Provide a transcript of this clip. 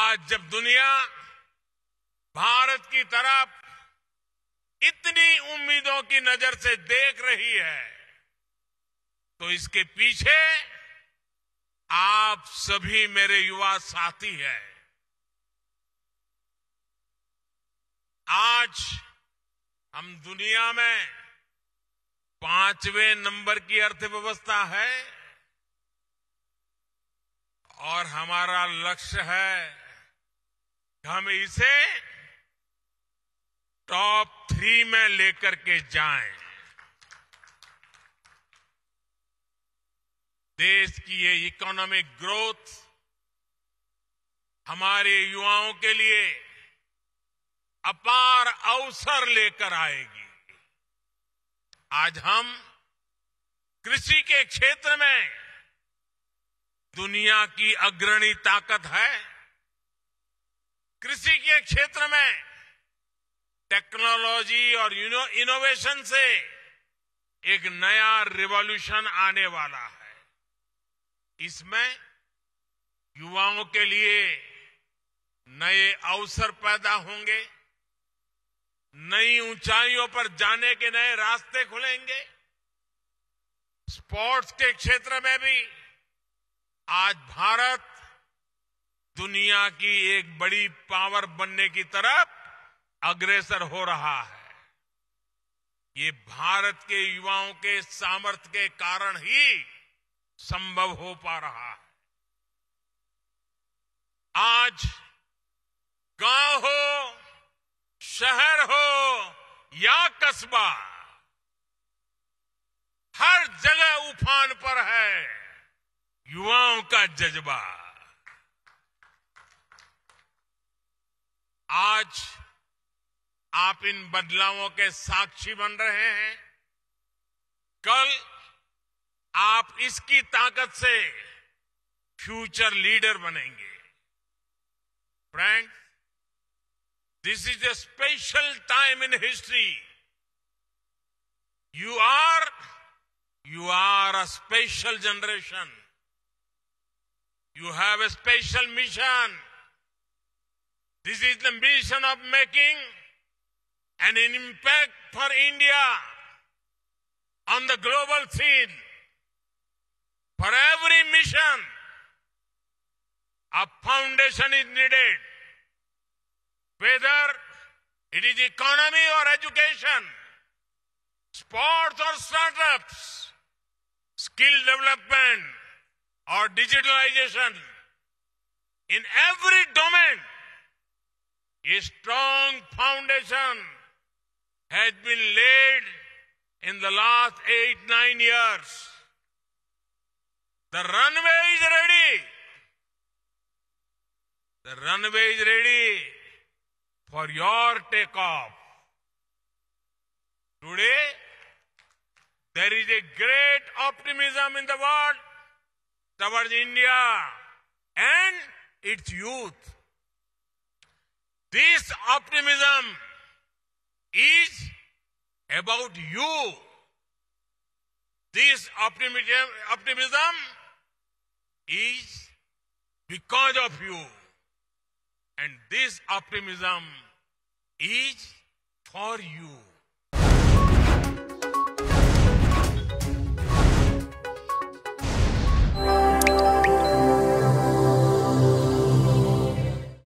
आज जब दुनिया भारत की तरफ इतनी उम्मीदों की नजर से देख रही है तो इसके पीछे आप सभी मेरे युवा साथी हैं आज हम दुनिया में पांचवें नंबर की अर्थव्यवस्था है और हमारा लक्ष्य है हम इसे टॉप थ्री में लेकर के जाएं देश की ये इकोनॉमिक ग्रोथ हमारे युवाओं के लिए अपार अवसर लेकर आएगी आज हम कृषि के क्षेत्र में दुनिया की अग्रणी ताकत है कृषि के क्षेत्र में टेक्नोलॉजी और इनोवेशन से एक नया रिवॉल्यूशन आने वाला है इसमें युवाओं के लिए नए अवसर पैदा होंगे नई ऊंचाइयों पर जाने के नए रास्ते खुलेंगे स्पोर्ट्स के क्षेत्र में भी आज भारत दुनिया की एक बड़ी पावर बनने की तरफ अग्रेसर हो रहा है ये भारत के युवाओं के सामर्थ्य के कारण ही संभव हो पा रहा है आज गांव हो शहर हो या कस्बा हर जगह उफान पर है युवाओं का जज्बा आज आप इन बदलावों के साक्षी बन रहे हैं कल आप इसकी ताकत से फ्यूचर लीडर बनेंगे friend this is a special time in history you are you are a special generation you have a special mission This is the mission of making an impact for India on the global scene. For every mission, a foundation is needed, whether it is economy or education, sports or startups, skill development or digitalization. In every domain, a strong foundation has been laid in the last eight, nine years. The runway is ready. The runway is ready for your takeoff. Today, there is a great optimism in the world towards India and its youth. This optimism is about you. This optimism, optimism is because of you. And this optimism is for you.